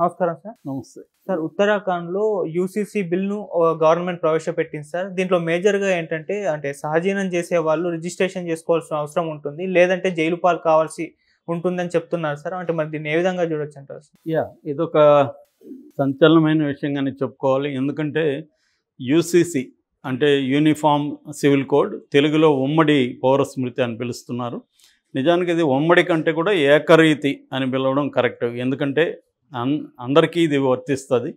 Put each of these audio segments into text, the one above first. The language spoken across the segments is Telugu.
నమస్కారం సార్ నమస్తే సార్ ఉత్తరాఖండ్లో యూసీసీ ను గవర్నమెంట్ ప్రవేశపెట్టింది సార్ దీంట్లో మేజర్గా ఏంటంటే అంటే సహజీనం చేసే వాళ్ళు రిజిస్ట్రేషన్ చేసుకోవాల్సిన అవసరం ఉంటుంది లేదంటే జైలు పాలు కావాల్సి ఉంటుందని చెప్తున్నారు సార్ అంటే మరి దీన్ని ఏ విధంగా చూడొచ్చు అంటారు యా ఇదొక సంచలనమైన విషయంగానే చెప్పుకోవాలి ఎందుకంటే యూసీసీ అంటే యూనిఫామ్ సివిల్ కోడ్ తెలుగులో ఉమ్మడి పౌర స్మృతి అని పిలుస్తున్నారు నిజానికి ఇది ఉమ్మడి కంటే కూడా ఏకరీతి అని పిలవడం కరెక్ట్ ఎందుకంటే అందరికీ ఇది వర్తిస్తుంది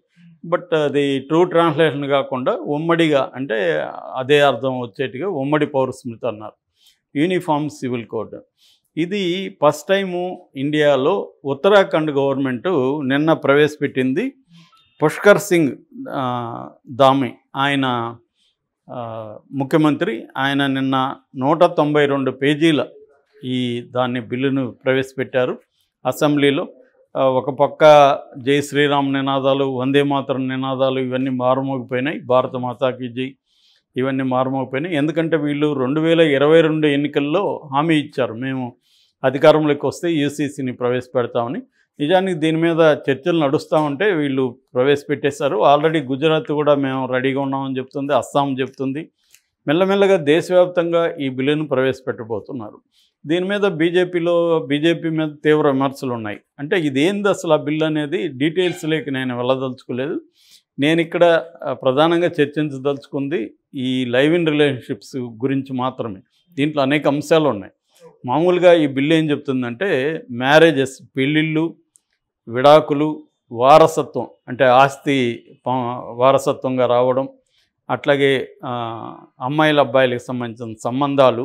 బట్ అది ట్రూ ట్రాన్స్లేషన్ కాకుండా ఉమ్మడిగా అంటే అదే అర్థం వచ్చేట్టుగా ఉమ్మడి పౌరస్మృతి అన్నారు యూనిఫామ్ సివిల్ కోడ్ ఇది ఫస్ట్ టైము ఇండియాలో ఉత్తరాఖండ్ గవర్నమెంటు నిన్న ప్రవేశపెట్టింది పుష్కర్ సింగ్ దామి ఆయన ముఖ్యమంత్రి ఆయన నిన్న నూట తొంభై రెండు పేజీల ఈ దాన్ని బిల్లును ప్రవేశపెట్టారు అసెంబ్లీలో ఒక పక్క జై శ్రీరామ్ నినాదాలు వందే మాతరం నినాదాలు ఇవన్నీ మారుమోగిపోయినాయి భారత మాతాకి జై ఇవన్నీ మారుమోగిపోయినాయి ఎందుకంటే వీళ్ళు రెండు వేల ఇరవై రెండు ఎన్నికల్లో హామీ ఇచ్చారు మేము అధికారంలోకి వస్తే యూసీసీని ప్రవేశపెడతామని నిజానికి దీని మీద చర్చలు నడుస్తూ ఉంటే వీళ్ళు ప్రవేశపెట్టేశారు ఆల్రెడీ గుజరాత్ కూడా మేము రెడీగా ఉన్నామని చెప్తుంది అస్సాం చెప్తుంది మెల్లమెల్లగా దేశవ్యాప్తంగా ఈ బిల్లును ప్రవేశపెట్టబోతున్నారు దీని మీద బీజేపీలో బీజేపీ మీద తీవ్ర విమర్శలు ఉన్నాయి అంటే ఇదేంది అసలు ఆ బిల్ అనేది డీటెయిల్స్ లేక నేను వెళ్ళదలుచుకోలేదు నేను ఇక్కడ ప్రధానంగా చర్చించదలుచుకుంది ఈ లైవ్ ఇన్ రిలేషన్షిప్స్ గురించి మాత్రమే దీంట్లో అనేక అంశాలు ఉన్నాయి మామూలుగా ఈ బిల్లు ఏం చెప్తుందంటే మ్యారేజెస్ పెళ్ళిళ్ళు విడాకులు వారసత్వం అంటే ఆస్తి వారసత్వంగా రావడం అట్లాగే అమ్మాయిల అబ్బాయిలకు సంబంధించిన సంబంధాలు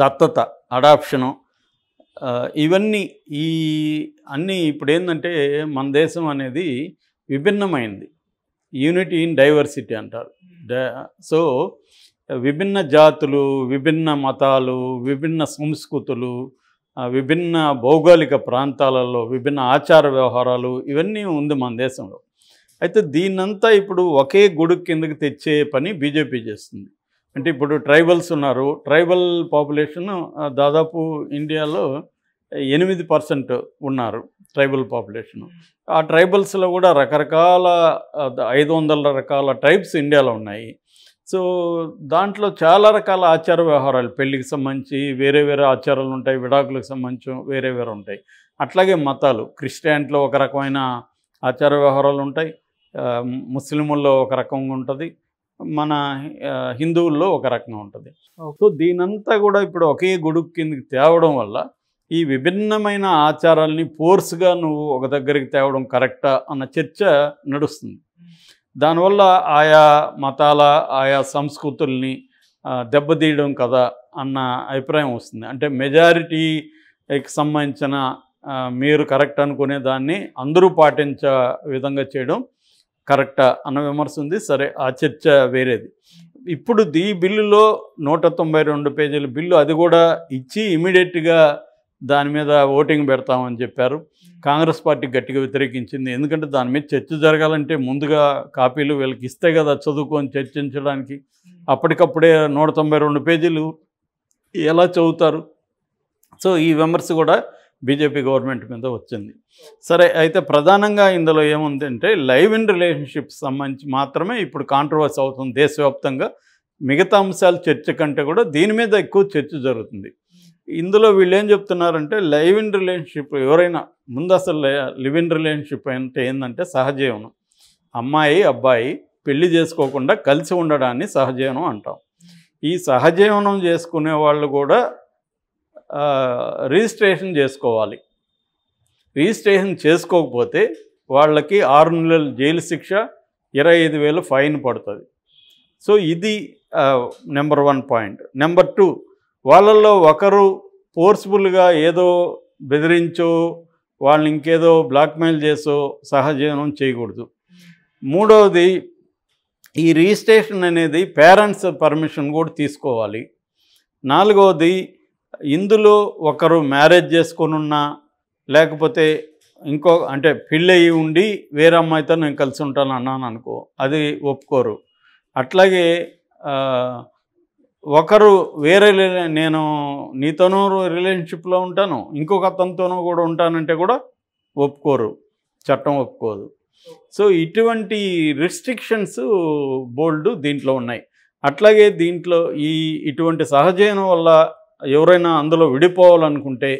దత్తత అడాప్షను ఇవన్నీ ఈ అన్నీ ఇప్పుడు ఏంటంటే మన దేశం అనేది విభిన్నమైంది యూనిటీ ఇన్ డైవర్సిటీ అంటారు hmm. సో విభిన్న జాతులు విభిన్న మతాలు విభిన్న సంస్కృతులు విభిన్న భౌగోళిక ప్రాంతాలలో విభిన్న ఆచార వ్యవహారాలు ఇవన్నీ ఉంది మన దేశంలో అయితే దీన్నంతా ఇప్పుడు ఒకే గుడు కిందకి తెచ్చే పని బీజేపీ చేస్తుంది అంటే ఇప్పుడు ట్రైబల్స్ ఉన్నారు ట్రైబల్ పాపులేషన్ దాదాపు ఇండియాలో ఎనిమిది పర్సెంట్ ఉన్నారు ట్రైబల్ పాపులేషన్ ఆ ట్రైబల్స్లో కూడా రకరకాల ఐదు వందల రకాల ట్రైబ్స్ ఇండియాలో ఉన్నాయి సో దాంట్లో చాలా రకాల ఆచార వ్యవహారాలు పెళ్ళికి సంబంధించి వేరే వేరే ఆచారాలు ఉంటాయి విడాకులకు సంబంధించి వేరే వేరే ఉంటాయి అట్లాగే మతాలు క్రిస్టియన్లో ఒక రకమైన ఆచార వ్యవహారాలు ఉంటాయి ముస్లిముల్లో ఒక రకంగా ఉంటుంది మన హిందువుల్లో ఒక రకం ఉంటుంది సో దీనంతా కూడా ఇప్పుడు ఒకే గొడుగు కిందకి తేవడం వల్ల ఈ విభిన్నమైన ఆచారాలని ఫోర్స్గా నువ్వు ఒక దగ్గరికి తేవడం కరెక్టా అన్న చర్చ నడుస్తుంది దానివల్ల ఆయా మతాల ఆయా సంస్కృతుల్ని దెబ్బతీయడం కదా అన్న అభిప్రాయం వస్తుంది అంటే మెజారిటీకి సంబంధించిన మీరు కరెక్ట్ అనుకునే దాన్ని అందరూ పాటించే విధంగా చేయడం కరెక్టా అన్న విమర్శ ఉంది సరే ఆ చర్చ వేరేది ఇప్పుడు ఈ బిల్లులో నూట తొంభై రెండు పేజీల బిల్లు అది కూడా ఇచ్చి ఇమీడియట్గా దాని మీద ఓటింగ్ పెడతామని చెప్పారు కాంగ్రెస్ పార్టీ గట్టిగా వ్యతిరేకించింది ఎందుకంటే దాని మీద చర్చ జరగాలంటే ముందుగా కాపీలు వీళ్ళకి ఇస్తే కదా చదువుకొని చర్చించడానికి అప్పటికప్పుడే నూట తొంభై రెండు పేజీలు ఎలా చదువుతారు సో ఈ విమర్శ కూడా బీజేపీ గవర్నమెంట్ మీద వచ్చింది సరే అయితే ప్రధానంగా ఇందులో ఏముందంటే లైవ్ ఇన్ రిలేషన్షిప్ సంబంధించి మాత్రమే ఇప్పుడు కాంట్రవర్సీ అవుతుంది దేశవ్యాప్తంగా మిగతా అంశాలు చర్చ కంటే కూడా దీని మీద ఎక్కువ చర్చ జరుగుతుంది ఇందులో వీళ్ళు ఏం చెప్తున్నారంటే లైవ్ ఇన్ రిలేషన్షిప్ ఎవరైనా ముందు అసలు లివ్ ఇన్ రిలేషన్షిప్ అంటే ఏంటంటే సహజీవనం అమ్మాయి అబ్బాయి పెళ్లి చేసుకోకుండా కలిసి ఉండడాన్ని సహజీవనం అంటాం ఈ సహజీవనం చేసుకునే వాళ్ళు కూడా రిజిస్ట్రేషన్ చేసుకోవాలి రిజిస్ట్రేషన్ చేసుకోకపోతే వాళ్ళకి ఆరు నెలల జైలు శిక్ష ఇరవై ఐదు వేలు ఫైన్ పడుతుంది సో ఇది number one point number two వాళ్ళల్లో ఒకరు ఫోర్స్ఫుల్గా ఏదో బెదిరించో వాళ్ళని ఇంకేదో బ్లాక్మెయిల్ చేసో సహజీవనం చేయకూడదు మూడవది ఈ రిజిస్ట్రేషన్ అనేది పేరెంట్స్ పర్మిషన్ కూడా తీసుకోవాలి నాలుగవది ఇందులో ఒకరు మ్యారేజ్ ఉన్నా లేకపోతే ఇంకో అంటే పెళ్ళయి ఉండి వేరే అమ్మాయితో నేను కలిసి ఉంటాను అన్నాను అనుకో అది ఒప్పుకోరు అట్లాగే ఒకరు వేరే నేను నీతోనూ రిలేషన్షిప్లో ఉంటాను ఇంకొక అతనితోనూ కూడా ఉంటానంటే కూడా ఒప్పుకోరు చట్టం ఒప్పుకోదు సో ఇటువంటి రిస్ట్రిక్షన్స్ బోల్డ్ దీంట్లో ఉన్నాయి అట్లాగే దీంట్లో ఈ ఇటువంటి సహజీవనం వల్ల ఎవరైనా అందులో విడిపోవాలనుకుంటే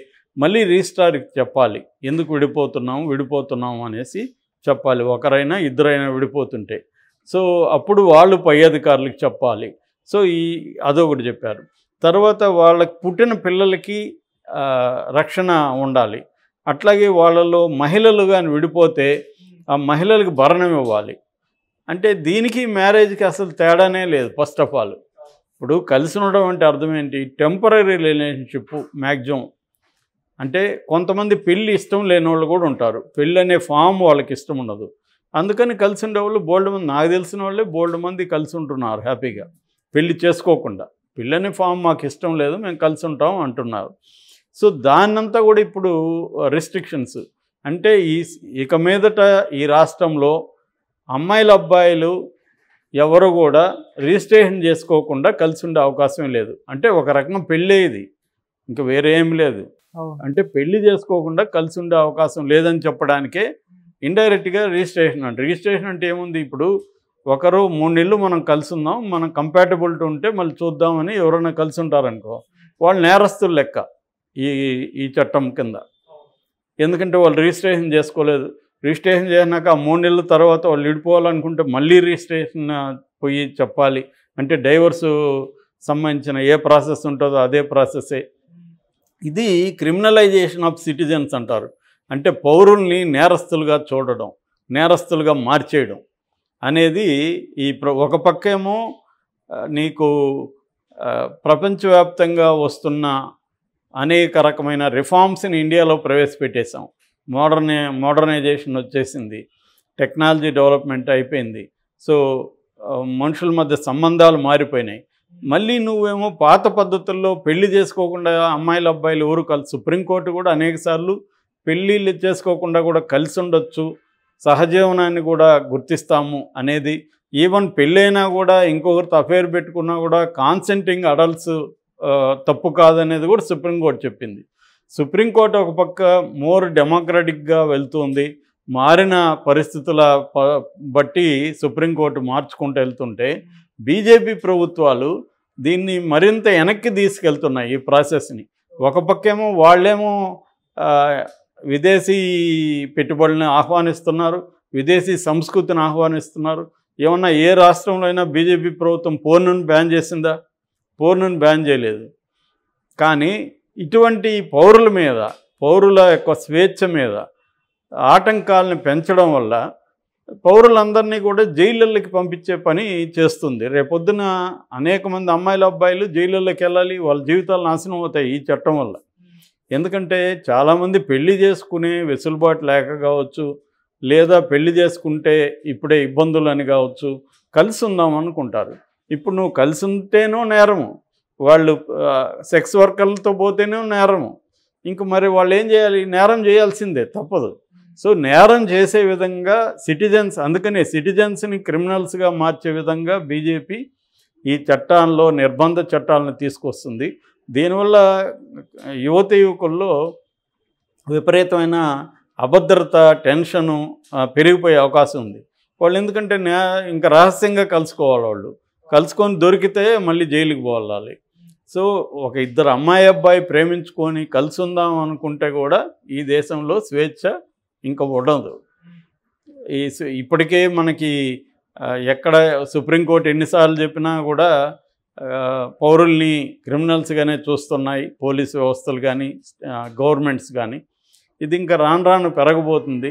మళ్ళీ రీస్టార్ చెప్పాలి ఎందుకు విడిపోతున్నాము విడిపోతున్నాం అనేసి చెప్పాలి ఒకరైనా ఇద్దరైనా విడిపోతుంటే సో అప్పుడు వాళ్ళు పై అధికారులకు చెప్పాలి సో ఈ అదొకటి చెప్పారు తర్వాత వాళ్ళకి పుట్టిన పిల్లలకి రక్షణ ఉండాలి అట్లాగే వాళ్ళలో మహిళలు కానీ విడిపోతే ఆ మహిళలకు భరణం ఇవ్వాలి అంటే దీనికి మ్యారేజ్కి అసలు తేడానే లేదు ఫస్ట్ ఆఫ్ ఆల్ ఇప్పుడు కలిసి ఉండడం అంటే అర్థం ఏంటి టెంపరీ రిలేషన్షిప్ మ్యాక్సిమం అంటే కొంతమంది పెళ్ళి ఇష్టం లేని వాళ్ళు కూడా ఉంటారు పెళ్ళి అనే ఫామ్ వాళ్ళకి ఇష్టం ఉండదు అందుకని కలిసి ఉండేవాళ్ళు బోల్డ్ మంది నాకు తెలిసిన వాళ్ళే బోల్డ్ మంది కలిసి ఉంటున్నారు హ్యాపీగా పెళ్ళి చేసుకోకుండా అనే ఫామ్ మాకు ఇష్టం లేదు మేము కలిసి ఉంటాం అంటున్నారు సో దాన్నంతా కూడా ఇప్పుడు రెస్ట్రిక్షన్స్ అంటే ఈ ఇక మీదట ఈ రాష్ట్రంలో అమ్మాయిల అబ్బాయిలు ఎవరు కూడా రిజిస్ట్రేషన్ చేసుకోకుండా కలిసి ఉండే అవకాశం లేదు అంటే ఒక రకం పెళ్ళే ఇది ఇంకా వేరే ఏం లేదు అంటే పెళ్లి చేసుకోకుండా కలిసి ఉండే అవకాశం లేదని చెప్పడానికే ఇండైరెక్ట్గా రిజిస్ట్రేషన్ అంటే రిజిస్ట్రేషన్ అంటే ఏముంది ఇప్పుడు ఒకరు మూడు నెలలు మనం కలిసి ఉందాం మనం కంపాటబిలిటీ ఉంటే మళ్ళీ చూద్దామని ఎవరైనా కలిసి ఉంటారనుకో వాళ్ళు నేరస్తులు లెక్క ఈ ఈ చట్టం కింద ఎందుకంటే వాళ్ళు రిజిస్ట్రేషన్ చేసుకోలేదు రిజిస్ట్రేషన్ చేసినాక మూడు నెలల తర్వాత వాళ్ళు విడిపోవాలనుకుంటే మళ్ళీ రిజిస్ట్రేషన్ పోయి చెప్పాలి అంటే డైవర్సు సంబంధించిన ఏ ప్రాసెస్ ఉంటుందో అదే ప్రాసెస్సే ఇది క్రిమినలైజేషన్ ఆఫ్ సిటిజన్స్ అంటారు అంటే పౌరుల్ని నేరస్తులుగా చూడడం నేరస్తులుగా మార్చేయడం అనేది ఈ ఒక పక్కేమో నీకు ప్రపంచవ్యాప్తంగా వస్తున్న అనేక రకమైన రిఫార్మ్స్ని ఇండియాలో ప్రవేశపెట్టేశాం మోడర్నే మోడర్నైజేషన్ వచ్చేసింది టెక్నాలజీ డెవలప్మెంట్ అయిపోయింది సో మనుషుల మధ్య సంబంధాలు మారిపోయినాయి మళ్ళీ నువ్వేమో పాత పద్ధతుల్లో పెళ్లి చేసుకోకుండా అమ్మాయిలు అబ్బాయిలు ఊరు కలిసి సుప్రీంకోర్టు కూడా అనేకసార్లు పెళ్ళిళ్ళు చేసుకోకుండా కూడా కలిసి ఉండొచ్చు సహజీవనాన్ని కూడా గుర్తిస్తాము అనేది ఈవెన్ పెళ్ళైనా కూడా ఇంకొకరితో అఫేర్ పెట్టుకున్నా కూడా కాన్సెంటింగ్ అడల్ట్స్ తప్పు కాదనేది కూడా సుప్రీంకోర్టు చెప్పింది సుప్రీంకోర్టు ఒక పక్క మోర్ డెమోక్రటిక్గా వెళ్తుంది మారిన పరిస్థితుల బట్టి సుప్రీంకోర్టు మార్చుకుంటూ వెళ్తుంటే బీజేపీ ప్రభుత్వాలు దీన్ని మరింత వెనక్కి తీసుకెళ్తున్నాయి ఈ ప్రాసెస్ని ఒక పక్కేమో వాళ్ళేమో విదేశీ పెట్టుబడులను ఆహ్వానిస్తున్నారు విదేశీ సంస్కృతిని ఆహ్వానిస్తున్నారు ఏమన్నా ఏ రాష్ట్రంలో అయినా బీజేపీ ప్రభుత్వం పోర్నును బ్యాన్ చేసిందా పోర్నును బ్యాన్ చేయలేదు కానీ ఇటువంటి పౌరుల మీద పౌరుల యొక్క స్వేచ్ఛ మీద ఆటంకాలను పెంచడం వల్ల పౌరులందరినీ కూడా జైళ్ళకి పంపించే పని చేస్తుంది రేపొద్దున అనేక మంది అమ్మాయిల అబ్బాయిలు జైళ్ళకి వెళ్ళాలి వాళ్ళ జీవితాలు నాశనం అవుతాయి ఈ చట్టం వల్ల ఎందుకంటే చాలామంది పెళ్లి చేసుకునే వెసులుబాటు లేక కావచ్చు లేదా పెళ్లి చేసుకుంటే ఇప్పుడే ఇబ్బందులు అని కావచ్చు కలిసి ఉందాం అనుకుంటారు ఇప్పుడు నువ్వు కలిసి ఉంటేనో నేరము వాళ్ళు సెక్స్ వర్కర్లతో పోతేనే నేరము ఇంక మరి వాళ్ళు ఏం చేయాలి నేరం చేయాల్సిందే తప్పదు సో నేరం చేసే విధంగా సిటిజన్స్ అందుకనే సిటిజన్స్ని క్రిమినల్స్గా మార్చే విధంగా బీజేపీ ఈ చట్టాల్లో నిర్బంధ చట్టాలను తీసుకొస్తుంది దీనివల్ల యువత యువకుల్లో విపరీతమైన అభద్రత టెన్షను పెరిగిపోయే అవకాశం ఉంది వాళ్ళు ఎందుకంటే ఇంకా రహస్యంగా కలుసుకోవాలి వాళ్ళు కలుసుకొని దొరికితే మళ్ళీ జైలుకి పోవాలి సో ఒక ఇద్దరు అమ్మాయి అబ్బాయి ప్రేమించుకొని కలిసి ఉందాం అనుకుంటే కూడా ఈ దేశంలో స్వేచ్ఛ ఇంకా ఉండదు ఈ ఇప్పటికే మనకి ఎక్కడ సుప్రీంకోర్టు ఎన్నిసార్లు చెప్పినా కూడా పౌరుల్ని క్రిమినల్స్గానే చూస్తున్నాయి పోలీసు వ్యవస్థలు కానీ గవర్నమెంట్స్ కానీ ఇది ఇంకా రాను రాను పెరగబోతుంది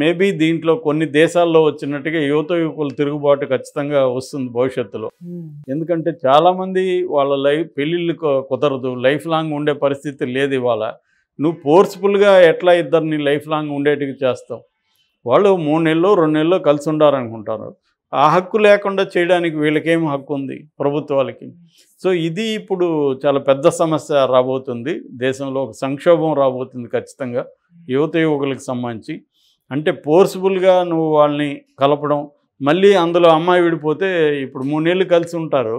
మేబీ దీంట్లో కొన్ని దేశాల్లో వచ్చినట్టుగా యువత యువకులు తిరుగుబాటు ఖచ్చితంగా వస్తుంది భవిష్యత్తులో hmm. ఎందుకంటే చాలామంది వాళ్ళ లైఫ్ పెళ్ళిళ్ళు కుదరదు లైఫ్ లాంగ్ ఉండే పరిస్థితి లేదు ఇవాళ నువ్వు ఫోర్స్ఫుల్గా ఎట్లా ఇద్దరిని లైఫ్ లాంగ్ ఉండేటికి చేస్తావు వాళ్ళు మూడు నెలలో రెండు నెలలో కలిసి ఉండాలనుకుంటారు ఆ హక్కు లేకుండా చేయడానికి వీళ్ళకేం హక్కు ఉంది ప్రభుత్వాలకి సో ఇది ఇప్పుడు చాలా పెద్ద సమస్య రాబోతుంది దేశంలో ఒక సంక్షోభం రాబోతుంది ఖచ్చితంగా యువత యువకులకు సంబంధించి అంటే ఫోర్స్ఫుల్గా నువ్వు వాళ్ళని కలపడం మళ్ళీ అందులో అమ్మాయి విడిపోతే ఇప్పుడు మూడు నెలలు కలిసి ఉంటారు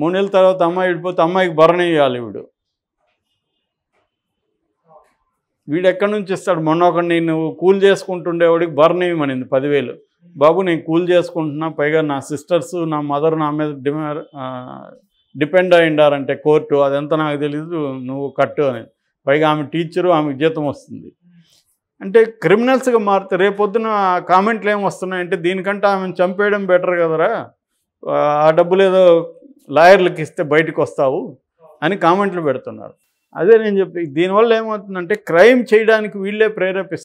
మూడు నెలల తర్వాత అమ్మాయి విడిపోతే అమ్మాయికి భరణ ఇవ్వాలి వీడు వీడు ఎక్కడి నుంచి ఇస్తాడు మొన్న ఒక నేను కూల్ చేసుకుంటుండేవాడికి భరణ ఇవ్వమనింది పదివేలు బాబు నేను కూల్ చేసుకుంటున్నా పైగా నా సిస్టర్స్ నా మదర్ నా మీద డిపెండ్ అయ్యిండారంటే కోర్టు అదంతా నాకు తెలీదు నువ్వు కట్టు అని పైగా ఆమె టీచరు ఆమెకు జీతం వస్తుంది అంటే క్రిమినల్స్గా మారుతాయి రేపొద్దున కామెంట్లు ఏమి వస్తున్నాయంటే దీనికంటే ఆమెను చంపేయడం బెటర్ కదరా ఆ డబ్బులు ఏదో లాయర్లకు ఇస్తే బయటకు వస్తావు అని కామెంట్లు పెడుతున్నారు అదే నేను చెప్పి దీనివల్ల ఏమవుతుందంటే క్రైమ్ చేయడానికి వీళ్ళే ప్రేరేపిస్తారు